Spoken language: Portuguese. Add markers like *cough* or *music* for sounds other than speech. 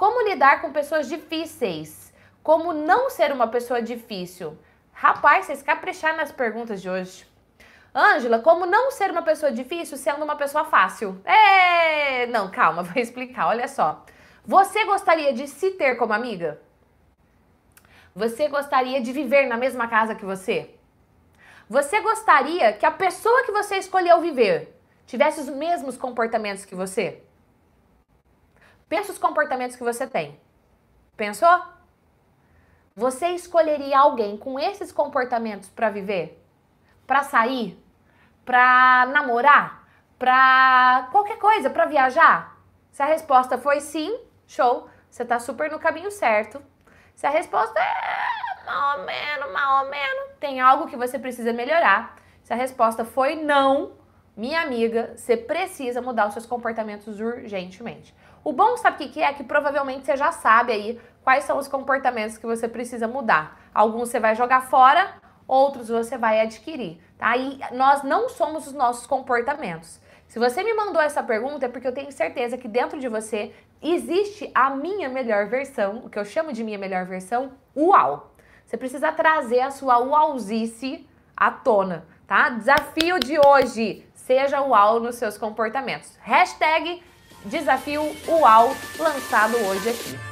Como lidar com pessoas difíceis? Como não ser uma pessoa difícil? Rapaz, vocês capricharam nas perguntas de hoje. Ângela, como não ser uma pessoa difícil sendo uma pessoa fácil? É... Não, calma, *laughs* vou explicar. Olha só. Você gostaria de se ter como amiga? Você gostaria de viver na mesma casa que você? Você gostaria que a pessoa que você escolheu viver tivesse os mesmos comportamentos que você? Pensa os comportamentos que você tem. Pensou? Você escolheria alguém com esses comportamentos para viver? Para sair? Para namorar? Para qualquer coisa, para viajar? Se a resposta foi sim, show, você está super no caminho certo. Se a resposta é mal ou menos, mal ou menos, tem algo que você precisa melhorar. Se a resposta foi não, minha amiga, você precisa mudar os seus comportamentos urgentemente. O bom, sabe o que é? Que provavelmente você já sabe aí quais são os comportamentos que você precisa mudar. Alguns você vai jogar fora, outros você vai adquirir, tá? E nós não somos os nossos comportamentos. Se você me mandou essa pergunta, é porque eu tenho certeza que dentro de você existe a minha melhor versão, o que eu chamo de minha melhor versão, uau. Você precisa trazer a sua uauzice à tona, tá? Desafio de hoje, Seja uau nos seus comportamentos. Hashtag desafio uau lançado hoje aqui.